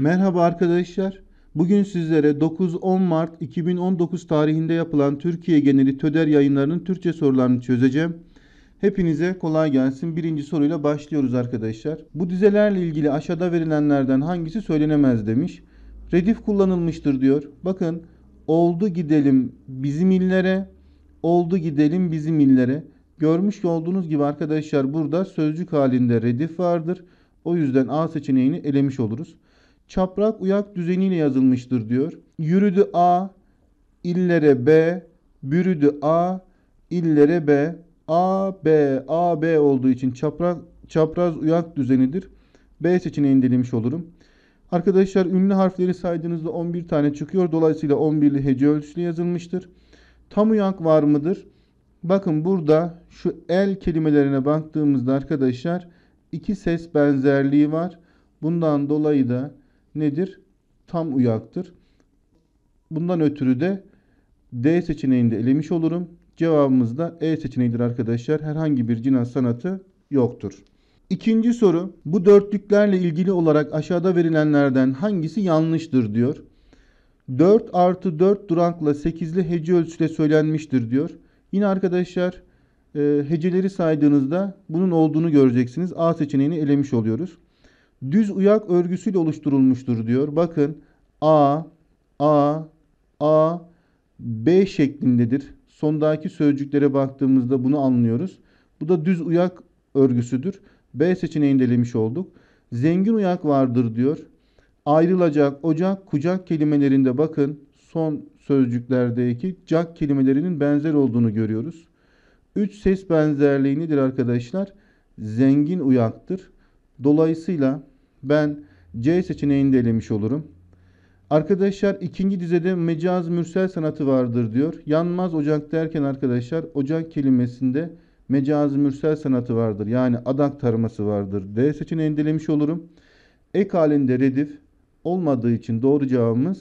Merhaba arkadaşlar. Bugün sizlere 9-10 Mart 2019 tarihinde yapılan Türkiye geneli TÖDER yayınlarının Türkçe sorularını çözeceğim. Hepinize kolay gelsin. Birinci soruyla başlıyoruz arkadaşlar. Bu dizelerle ilgili aşağıda verilenlerden hangisi söylenemez demiş. Redif kullanılmıştır diyor. Bakın oldu gidelim bizim illere, oldu gidelim bizim illere. Görmüş olduğunuz gibi arkadaşlar burada sözcük halinde redif vardır. O yüzden A seçeneğini elemiş oluruz çaprak uyak düzeniyle yazılmıştır diyor. Yürüdü A, illere B, bürüdü A, illere B. A, B, A, B olduğu için çapraz, çapraz uyak düzenidir. B seçeneğini dilemiş olurum. Arkadaşlar ünlü harfleri saydığınızda 11 tane çıkıyor. Dolayısıyla 11'li hece ölçüsü yazılmıştır. Tam uyak var mıdır? Bakın burada şu el kelimelerine baktığımızda arkadaşlar iki ses benzerliği var. Bundan dolayı da nedir? Tam uyaktır. Bundan ötürü de D seçeneğini de elemiş olurum. Cevabımız da E seçeneğidir arkadaşlar. Herhangi bir cinaz sanatı yoktur. İkinci soru bu dörtlüklerle ilgili olarak aşağıda verilenlerden hangisi yanlıştır diyor. 4 artı 4 durakla 8'li hece ölçüde söylenmiştir diyor. Yine arkadaşlar e, heceleri saydığınızda bunun olduğunu göreceksiniz. A seçeneğini elemiş oluyoruz düz uyak örgüsüyle oluşturulmuştur diyor. Bakın A, A, A, B şeklindedir. Sondaki sözcüklere baktığımızda bunu anlıyoruz. Bu da düz uyak örgüsüdür. B seçeneğini delemiş olduk. Zengin uyak vardır diyor. Ayrılacak, ocak, kucak kelimelerinde bakın son sözcüklerdeki cak kelimelerinin benzer olduğunu görüyoruz. Üç ses benzerliği nedir arkadaşlar? Zengin uyaktır. Dolayısıyla ben C seçeneğini de elemiş olurum. Arkadaşlar ikinci dizede mecaz mürsel sanatı vardır diyor. Yanmaz ocak derken arkadaşlar ocak kelimesinde mecaz mürsel sanatı vardır. Yani adak tarması vardır. D seçeneğini delemiş olurum. Ek halinde redif olmadığı için doğru cevabımız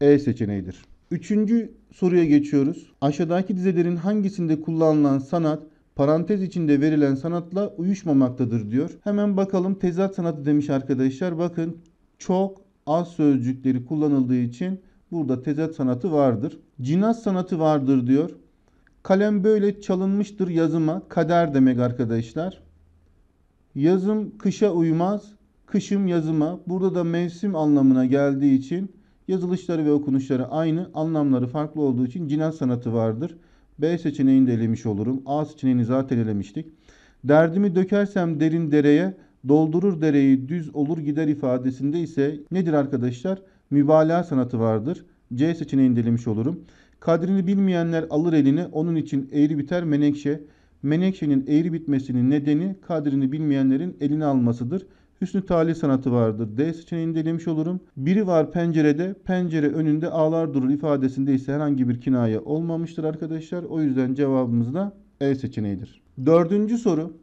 E seçeneğidir. Üçüncü soruya geçiyoruz. Aşağıdaki dizelerin hangisinde kullanılan sanat parantez içinde verilen sanatla uyuşmamaktadır diyor. Hemen bakalım tezat sanatı demiş arkadaşlar. Bakın çok az sözcükleri kullanıldığı için burada tezat sanatı vardır. Cinaz sanatı vardır diyor. Kalem böyle çalınmıştır yazıma. Kader demek arkadaşlar. Yazım kışa uymaz. Kışım yazıma. Burada da mevsim anlamına geldiği için yazılışları ve okunuşları aynı. Anlamları farklı olduğu için cinaz sanatı vardır. B seçeneğini de elemiş olurum. A seçeneğini zaten elemiştik. Derdimi dökersem derin dereye, doldurur dereyi düz olur gider ifadesinde ise nedir arkadaşlar? Mübalağa sanatı vardır. C seçeneğini delemiş olurum. Kadrini bilmeyenler alır elini. onun için eğri biter menekşe. Menekşenin eğri bitmesinin nedeni kadrini bilmeyenlerin elini almasıdır. Hüsnü Tali sanatı vardır. D seçeneğini delemiş olurum. Biri var pencerede, pencere önünde ağlar durur ifadesinde ise herhangi bir kinaye olmamıştır arkadaşlar. O yüzden cevabımız da E seçeneğidir. Dördüncü soru.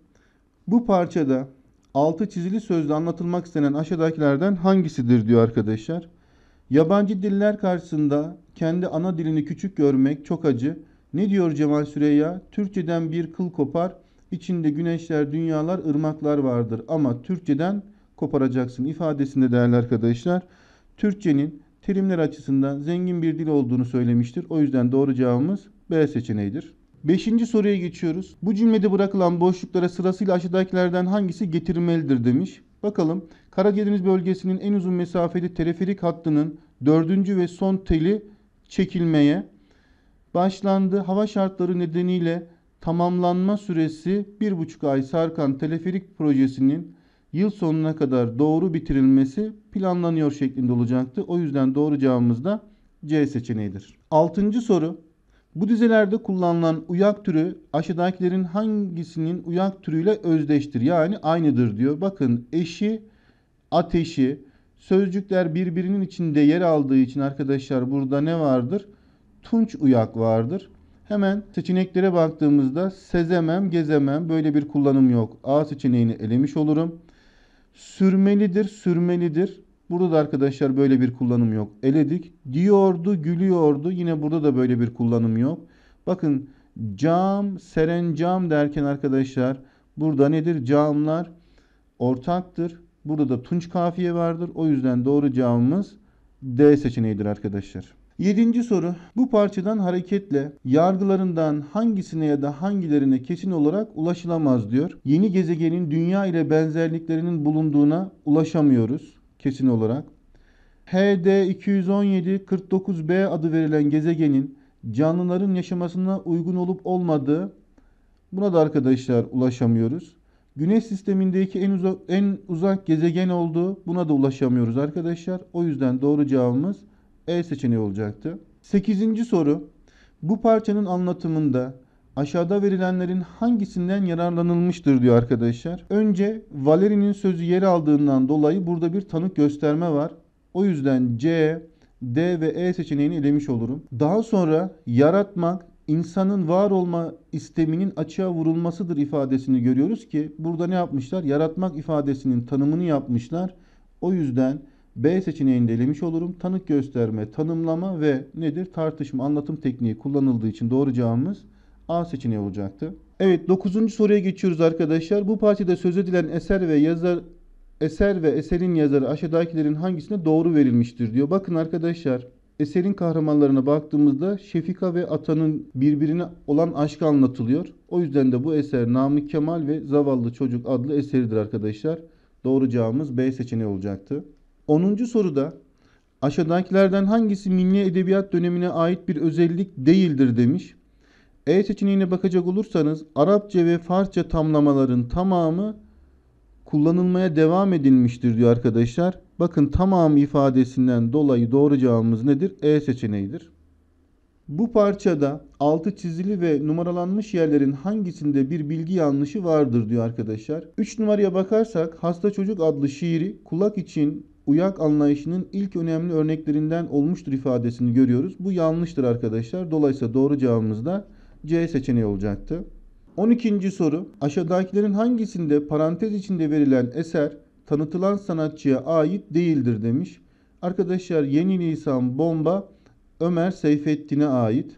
Bu parçada altı çizili sözle anlatılmak istenen aşağıdakilerden hangisidir diyor arkadaşlar. Yabancı diller karşısında kendi ana dilini küçük görmek çok acı. Ne diyor Cemal Süreyya? Türkçeden bir kıl kopar.'' İçinde güneşler, dünyalar, ırmaklar vardır ama Türkçeden koparacaksın ifadesinde değerli arkadaşlar. Türkçenin terimler açısından zengin bir dil olduğunu söylemiştir. O yüzden doğru cevabımız B seçeneğidir. Beşinci soruya geçiyoruz. Bu cümlede bırakılan boşluklara sırasıyla aşağıdakilerden hangisi getirilmelidir demiş. Bakalım Karadeniz bölgesinin en uzun mesafeli teleferik hattının dördüncü ve son teli çekilmeye başlandı. Hava şartları nedeniyle tamamlanma süresi 1,5 ay sarkan teleferik projesinin yıl sonuna kadar doğru bitirilmesi planlanıyor şeklinde olacaktı. O yüzden doğru cevabımız da C seçeneğidir. Altıncı soru. Bu dizelerde kullanılan uyak türü aşağıdakilerin hangisinin uyak türüyle özdeştir? Yani aynıdır diyor. Bakın eşi, ateşi, sözcükler birbirinin içinde yer aldığı için arkadaşlar burada ne vardır? Tunç uyak vardır. Hemen seçeneklere baktığımızda sezemem, gezemem böyle bir kullanım yok. A seçeneğini elemiş olurum. Sürmelidir, sürmelidir. Burada da arkadaşlar böyle bir kullanım yok. Eledik. Diyordu, gülüyordu. Yine burada da böyle bir kullanım yok. Bakın cam, seren cam derken arkadaşlar burada nedir? Camlar ortaktır. Burada da tunç kafiye vardır. O yüzden doğru cevabımız D seçeneğidir arkadaşlar. Yedinci soru. Bu parçadan hareketle yargılarından hangisine ya da hangilerine kesin olarak ulaşılamaz diyor. Yeni gezegenin dünya ile benzerliklerinin bulunduğuna ulaşamıyoruz kesin olarak. HD 217 49b adı verilen gezegenin canlıların yaşamasına uygun olup olmadığı buna da arkadaşlar ulaşamıyoruz. Güneş sistemindeki en uzak, en uzak gezegen olduğu buna da ulaşamıyoruz arkadaşlar. O yüzden doğru cevabımız e seçeneği olacaktı. Sekizinci soru. Bu parçanın anlatımında aşağıda verilenlerin hangisinden yararlanılmıştır diyor arkadaşlar. Önce Valeri'nin sözü yer aldığından dolayı burada bir tanık gösterme var. O yüzden C, D ve E seçeneğini elemiş olurum. Daha sonra yaratmak insanın var olma isteminin açığa vurulmasıdır ifadesini görüyoruz ki burada ne yapmışlar? Yaratmak ifadesinin tanımını yapmışlar. O yüzden B seçeneğini elemiş olurum. Tanık gösterme, tanımlama ve nedir? Tartışma, anlatım tekniği kullanıldığı için doğru cevabımız A seçeneği olacaktı. Evet 9. soruya geçiyoruz arkadaşlar. Bu partide söz edilen eser ve yazar eser ve eserin yazarı aşağıdakilerin hangisine doğru verilmiştir diyor. Bakın arkadaşlar eserin kahramanlarına baktığımızda Şefika ve Atan'ın birbirine olan aşkı anlatılıyor. O yüzden de bu eser Namık Kemal ve Zavallı Çocuk adlı eseridir arkadaşlar. Doğru cevabımız B seçeneği olacaktı. 10. soruda aşağıdakilerden hangisi milli edebiyat dönemine ait bir özellik değildir demiş. E seçeneğine bakacak olursanız Arapça ve Farsça tamlamaların tamamı kullanılmaya devam edilmiştir diyor arkadaşlar. Bakın tamam ifadesinden dolayı doğru cevabımız nedir? E seçeneğidir. Bu parçada altı çizili ve numaralanmış yerlerin hangisinde bir bilgi yanlışı vardır diyor arkadaşlar. 3 numaraya bakarsak Hasta Çocuk adlı şiiri kulak için uyak anlayışının ilk önemli örneklerinden olmuştur ifadesini görüyoruz. Bu yanlıştır arkadaşlar. Dolayısıyla doğru cevabımız da C seçeneği olacaktı. 12. soru. Aşağıdakilerin hangisinde parantez içinde verilen eser tanıtılan sanatçıya ait değildir demiş. Arkadaşlar Yeni Nisan Bomba Ömer Seyfettin'e ait.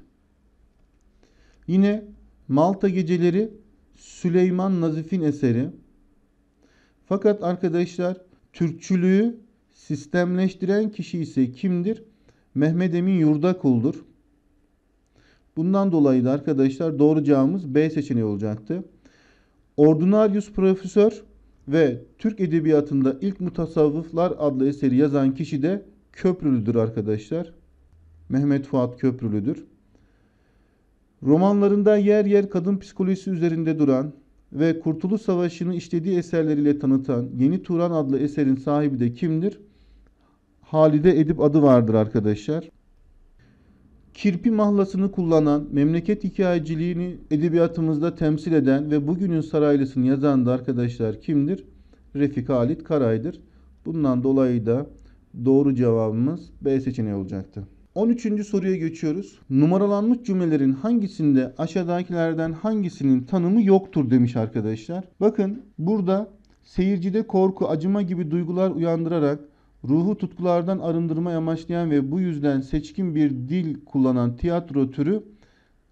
Yine Malta Geceleri Süleyman Nazif'in eseri. Fakat arkadaşlar Türkçülüğü Sistemleştiren kişi ise kimdir? Mehmet Emin Yurdakul'dur. Bundan dolayı da arkadaşlar doğru cevabımız B seçeneği olacaktı. Ordinarius Profesör ve Türk Edebiyatı'nda ilk Mutasavvıflar adlı eseri yazan kişi de Köprülü'dür arkadaşlar. Mehmet Fuat Köprülü'dür. Romanlarında yer yer kadın psikolojisi üzerinde duran, ve Kurtuluş Savaşı'nı işlediği eserleriyle tanıtan Yeni Turan adlı eserin sahibi de kimdir? Halide Edip adı vardır arkadaşlar. Kirpi mahlasını kullanan, memleket hikayeciliğini edebiyatımızda temsil eden ve bugünün saraylısını yazan da arkadaşlar kimdir? Refik Halit Karay'dır. Bundan dolayı da doğru cevabımız B seçeneği olacaktı. 13. soruya geçiyoruz. Numaralanmış cümlelerin hangisinde aşağıdakilerden hangisinin tanımı yoktur demiş arkadaşlar. Bakın burada seyircide korku, acıma gibi duygular uyandırarak ruhu tutkulardan arındırmayı amaçlayan ve bu yüzden seçkin bir dil kullanan tiyatro türü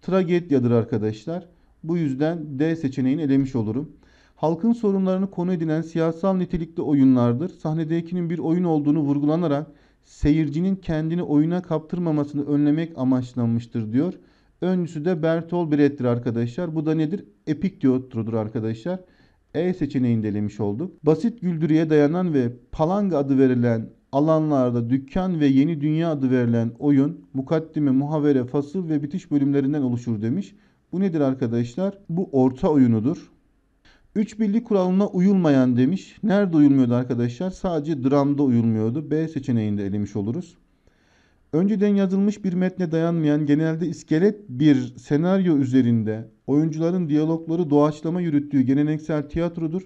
tragedyadır arkadaşlar. Bu yüzden D seçeneğini elemiş olurum. Halkın sorunlarını konu edinen siyasal nitelikli oyunlardır. Sahnedekinin bir oyun olduğunu vurgulanarak seyircinin kendini oyuna kaptırmamasını önlemek amaçlanmıştır diyor. Öncüsü de Bertol Brecht'tir arkadaşlar. Bu da nedir? Epik tiyatrodur arkadaşlar. E seçeneğini delemiş olduk. Basit güldürüye dayanan ve palanga adı verilen alanlarda dükkan ve yeni dünya adı verilen oyun mukaddime, muhavere, fasıl ve bitiş bölümlerinden oluşur demiş. Bu nedir arkadaşlar? Bu orta oyunudur. Üç birlik kuralına uyulmayan demiş. Nerede uyulmuyordu arkadaşlar? Sadece dramda uyulmuyordu. B seçeneğinde elemiş oluruz. Önceden yazılmış bir metne dayanmayan genelde iskelet bir senaryo üzerinde oyuncuların diyalogları doğaçlama yürüttüğü geleneksel tiyatrodur.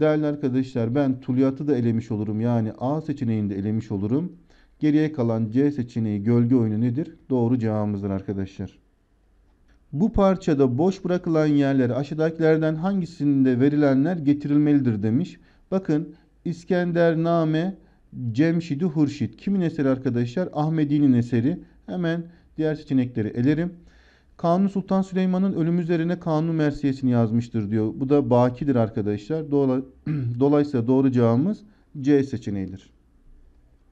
Değerli arkadaşlar ben Tulyat'ı da elemiş olurum. Yani A seçeneğinde elemiş olurum. Geriye kalan C seçeneği gölge oyunu nedir? Doğru cevabımızdır arkadaşlar. Bu parçada boş bırakılan yerlere aşağıdakilerden hangisinde verilenler getirilmelidir demiş. Bakın İskender Name, Cemşidi Hurşit. Kimin eseri arkadaşlar? Ahmedi'nin eseri. Hemen diğer seçenekleri elerim. Kanuni Sultan Süleyman'ın ölüm üzerine Kanuni Mersiyesini yazmıştır diyor. Bu da bakidir arkadaşlar. Dolayısıyla doğru cevabımız C seçeneğidir.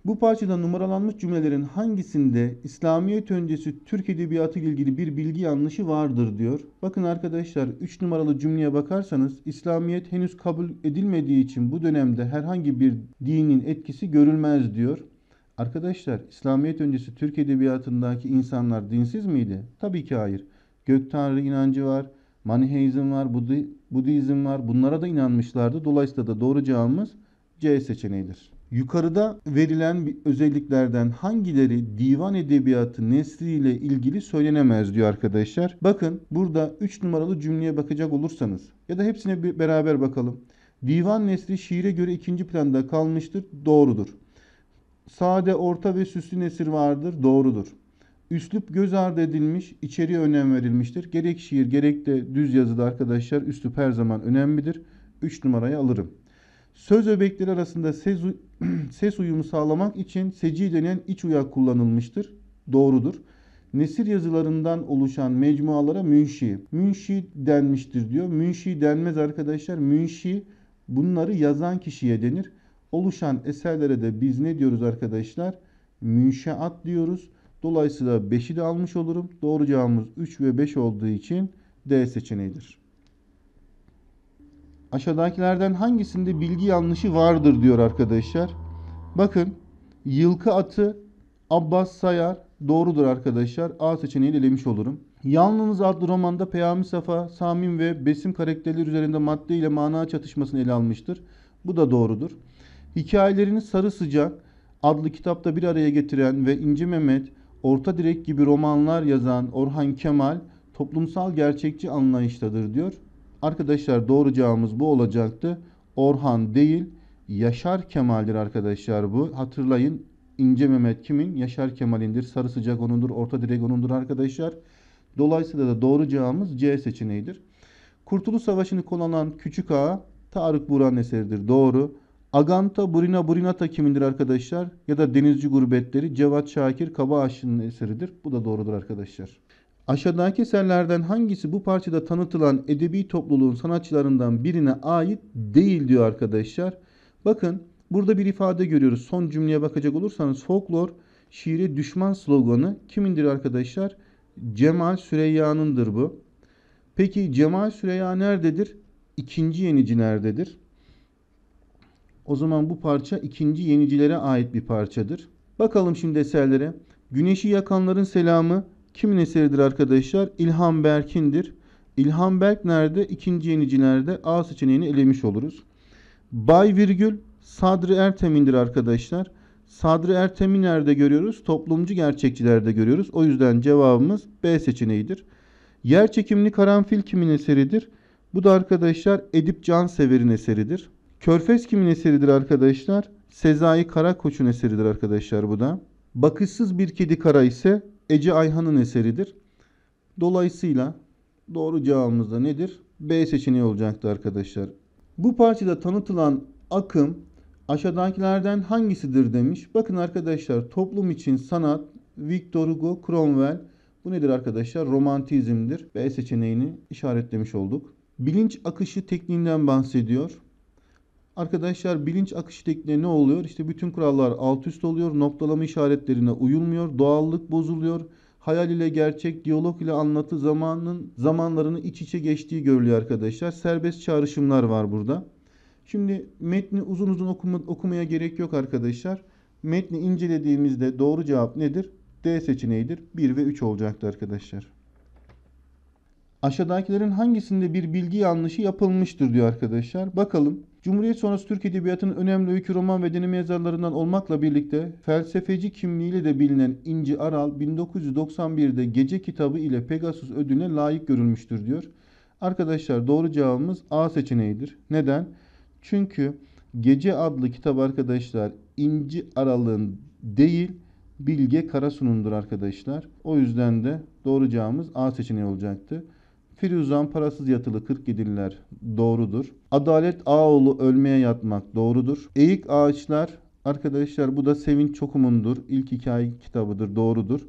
Bu parçada numaralanmış cümlelerin hangisinde İslamiyet öncesi Türk edebiyatı ile ilgili bir bilgi yanlışı vardır diyor. Bakın arkadaşlar 3 numaralı cümleye bakarsanız İslamiyet henüz kabul edilmediği için bu dönemde herhangi bir dinin etkisi görülmez diyor. Arkadaşlar İslamiyet öncesi Türk edebiyatındaki insanlar dinsiz miydi? Tabii ki hayır. Gök Tanrı inancı var, Maniheizm var, Budi Budizm var. Bunlara da inanmışlardı. Dolayısıyla da doğru cevabımız C seçeneğidir. Yukarıda verilen özelliklerden hangileri divan edebiyatı nesliyle ilgili söylenemez diyor arkadaşlar. Bakın burada 3 numaralı cümleye bakacak olursanız ya da hepsine bir beraber bakalım. Divan nesli şiire göre ikinci planda kalmıştır. Doğrudur. Sade, orta ve süslü nesir vardır. Doğrudur. Üslup göz ardı edilmiş, içeriye önem verilmiştir. Gerek şiir gerek de düz yazıda arkadaşlar üslup her zaman önemlidir. 3 numarayı alırım. Söz öbekleri arasında ses, ses uyumu sağlamak için seci denen iç uyak kullanılmıştır. Doğrudur. Nesir yazılarından oluşan mecmualara münşi. Münşi denmiştir diyor. Münşi denmez arkadaşlar. Münşi bunları yazan kişiye denir. Oluşan eserlere de biz ne diyoruz arkadaşlar? Münşaat diyoruz. Dolayısıyla 5'i de almış olurum. Doğru cevabımız 3 ve 5 olduğu için D seçeneğidir aşağıdakilerden hangisinde bilgi yanlışı vardır diyor arkadaşlar. Bakın yılkı atı Abbas Sayar doğrudur arkadaşlar. A seçeneği elemiş olurum. Yalnız adlı romanda Peyami Safa, Samim ve Besim karakterleri üzerinde madde ile mana çatışmasını ele almıştır. Bu da doğrudur. Hikayelerini Sarı Sıcak adlı kitapta bir araya getiren ve İnci Mehmet, Orta Direk gibi romanlar yazan Orhan Kemal toplumsal gerçekçi anlayıştadır diyor. Arkadaşlar doğru cevabımız bu olacaktı. Orhan değil Yaşar Kemal'dir arkadaşlar bu. Hatırlayın İnce Mehmet kimin? Yaşar Kemal'indir. Sarı sıcak onundur. Orta direk onundur arkadaşlar. Dolayısıyla da doğru cevabımız C seçeneğidir. Kurtuluş Savaşı'nı kullanan Küçük Ağa Tarık Buran eseridir. Doğru. Aganta Burina Burinata kimindir arkadaşlar? Ya da Denizci Gurbetleri Cevat Şakir Kaba Aşı'nın eseridir. Bu da doğrudur arkadaşlar. Aşağıdaki eserlerden hangisi bu parçada tanıtılan edebi topluluğun sanatçılarından birine ait değil diyor arkadaşlar. Bakın burada bir ifade görüyoruz. Son cümleye bakacak olursanız folklor şiiri düşman sloganı kimindir arkadaşlar? Cemal Süreyya'nındır bu. Peki Cemal Süreyya nerededir? İkinci yenici nerededir? O zaman bu parça ikinci yenicilere ait bir parçadır. Bakalım şimdi eserlere. Güneşi yakanların selamı, Kimin eseridir arkadaşlar? İlhan Berk'indir. İlhan Berk nerede? İkinci yenicilerde A seçeneğini elemiş oluruz. Bay virgül Sadri Ertem'indir arkadaşlar. Sadri Ertem'i nerede görüyoruz? Toplumcu gerçekçilerde görüyoruz. O yüzden cevabımız B seçeneğidir. Yerçekimli karanfil kimin eseridir? Bu da arkadaşlar Edip Cansever'in eseridir. Körfez kimin eseridir arkadaşlar? Sezai Karakoç'un eseridir arkadaşlar bu da. Bakışsız bir kedi kara ise Ece Ayhan'ın eseridir. Dolayısıyla doğru cevabımız da nedir? B seçeneği olacaktı arkadaşlar. Bu parçada tanıtılan akım aşağıdakilerden hangisidir demiş. Bakın arkadaşlar toplum için sanat Victor Hugo, Cromwell bu nedir arkadaşlar? Romantizmdir. B seçeneğini işaretlemiş olduk. Bilinç akışı tekniğinden bahsediyor. Arkadaşlar bilinç akışı şeklinde ne oluyor? İşte bütün kurallar alt üst oluyor. Noktalama işaretlerine uyulmuyor. Doğallık bozuluyor. Hayal ile gerçek, diyalog ile anlatı zamanın zamanlarını iç içe geçtiği görülüyor arkadaşlar. Serbest çağrışımlar var burada. Şimdi metni uzun uzun okuma, okumaya gerek yok arkadaşlar. Metni incelediğimizde doğru cevap nedir? D seçeneğidir. 1 ve 3 olacaktı arkadaşlar. Aşağıdakilerin hangisinde bir bilgi yanlışı yapılmıştır diyor arkadaşlar. Bakalım. Cumhuriyet sonrası Türk Edebiyatı'nın önemli öykü roman ve deneme yazarlarından olmakla birlikte felsefeci kimliğiyle de bilinen İnci Aral 1991'de Gece kitabı ile Pegasus ödülüne layık görülmüştür diyor. Arkadaşlar doğru cevabımız A seçeneğidir. Neden? Çünkü Gece adlı kitap arkadaşlar İnci Aral'ın değil Bilge Karasu'nundur arkadaşlar. O yüzden de doğru cevabımız A seçeneği olacaktı. Firuzan parasız yatılı 47'liler doğrudur. Adalet Ağoğlu ölmeye yatmak doğrudur. Eğik ağaçlar arkadaşlar bu da Sevinç Çokum'undur. İlk hikaye kitabıdır doğrudur.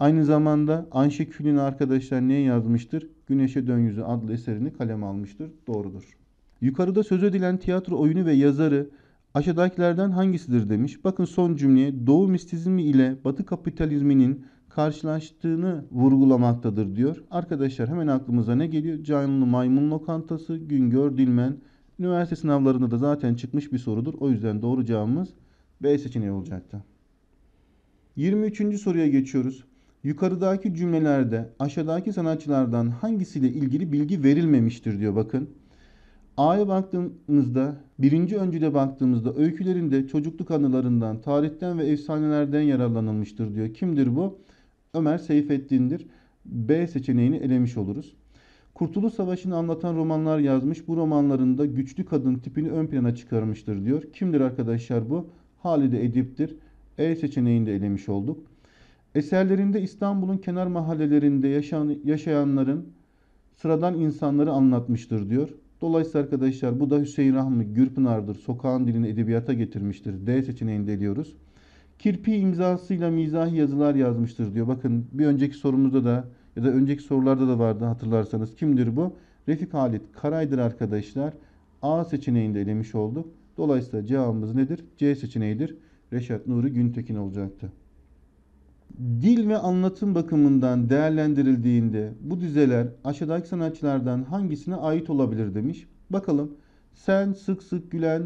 Aynı zamanda Anşe Kül'ün arkadaşlar neye yazmıştır? Güneşe Dön Yüzü adlı eserini kaleme almıştır. Doğrudur. Yukarıda söz edilen tiyatro oyunu ve yazarı aşağıdakilerden hangisidir demiş. Bakın son cümleye Doğu mistizmi ile Batı kapitalizminin karşılaştığını vurgulamaktadır diyor. Arkadaşlar hemen aklımıza ne geliyor? Canlı Maymun Lokantası, Güngör Dilmen. Üniversite sınavlarında da zaten çıkmış bir sorudur. O yüzden doğru cevabımız B seçeneği olacaktı. 23. soruya geçiyoruz. Yukarıdaki cümlelerde aşağıdaki sanatçılardan hangisiyle ilgili bilgi verilmemiştir diyor bakın. A'ya baktığımızda, birinci öncüde baktığımızda öykülerinde çocukluk anılarından, tarihten ve efsanelerden yararlanılmıştır diyor. Kimdir bu? Ömer Seyfettin'dir. B seçeneğini elemiş oluruz. Kurtuluş Savaşı'nı anlatan romanlar yazmış. Bu romanlarında güçlü kadın tipini ön plana çıkarmıştır diyor. Kimdir arkadaşlar bu? Halide Edip'tir. E seçeneğini de elemiş olduk. Eserlerinde İstanbul'un kenar mahallelerinde yaşayan, yaşayanların sıradan insanları anlatmıştır diyor. Dolayısıyla arkadaşlar bu da Hüseyin Rahmi Gürpınar'dır. Sokağın dilini edebiyata getirmiştir. D seçeneğini de eliyoruz kirpi imzasıyla mizahi yazılar yazmıştır diyor. Bakın bir önceki sorumuzda da ya da önceki sorularda da vardı hatırlarsanız. Kimdir bu? Refik Halit Karay'dır arkadaşlar. A seçeneğinde de elemiş olduk. Dolayısıyla cevabımız nedir? C seçeneğidir. Reşat Nuri Güntekin olacaktı. Dil ve anlatım bakımından değerlendirildiğinde bu dizeler aşağıdaki sanatçılardan hangisine ait olabilir demiş. Bakalım sen sık sık gülen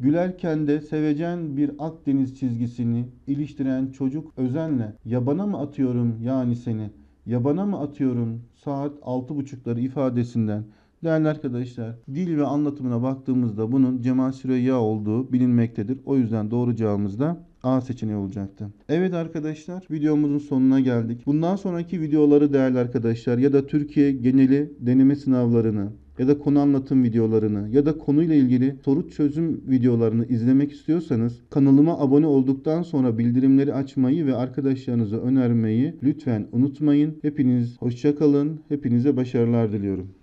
Gülerken de sevecen bir Akdeniz çizgisini iliştiren çocuk özenle yabana mı atıyorum yani seni, yabana mı atıyorum saat altı buçukları ifadesinden Değerli arkadaşlar, dil ve anlatımına baktığımızda bunun Cemal Süreyya olduğu bilinmektedir. O yüzden doğru cevabımız da A seçeneği olacaktı. Evet arkadaşlar, videomuzun sonuna geldik. Bundan sonraki videoları değerli arkadaşlar ya da Türkiye geneli deneme sınavlarını ya da konu anlatım videolarını ya da konuyla ilgili soru çözüm videolarını izlemek istiyorsanız kanalıma abone olduktan sonra bildirimleri açmayı ve arkadaşlarınıza önermeyi lütfen unutmayın. Hepiniz hoşçakalın. Hepinize başarılar diliyorum.